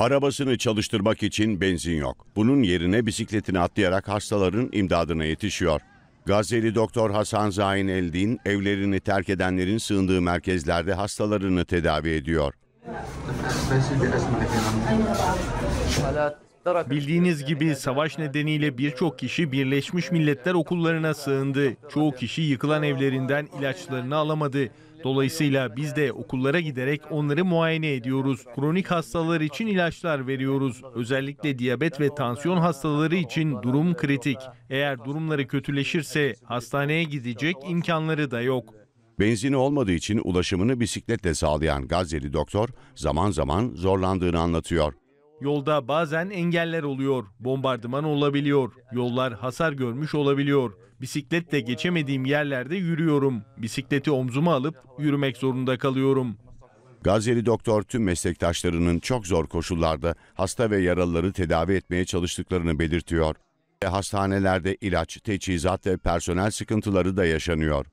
Arabasını çalıştırmak için benzin yok. Bunun yerine bisikletini atlayarak hastaların imdadına yetişiyor. Gazeli Doktor Hasan Zain Eldin evlerini terk edenlerin sığındığı merkezlerde hastalarını tedavi ediyor. Bildiğiniz gibi savaş nedeniyle birçok kişi Birleşmiş Milletler okullarına sığındı. Çoğu kişi yıkılan evlerinden ilaçlarını alamadı. Dolayısıyla biz de okullara giderek onları muayene ediyoruz. Kronik hastalar için ilaçlar veriyoruz. Özellikle diyabet ve tansiyon hastaları için durum kritik. Eğer durumları kötüleşirse hastaneye gidecek imkanları da yok. Benzini olmadığı için ulaşımını bisikletle sağlayan Gazze'li doktor zaman zaman zorlandığını anlatıyor. Yolda bazen engeller oluyor, bombardıman olabiliyor, yollar hasar görmüş olabiliyor. Bisikletle geçemediğim yerlerde yürüyorum. Bisikleti omzuma alıp yürümek zorunda kalıyorum. Gazeli doktor tüm meslektaşlarının çok zor koşullarda hasta ve yaralıları tedavi etmeye çalıştıklarını belirtiyor. Hastanelerde ilaç, teçhizat ve personel sıkıntıları da yaşanıyor.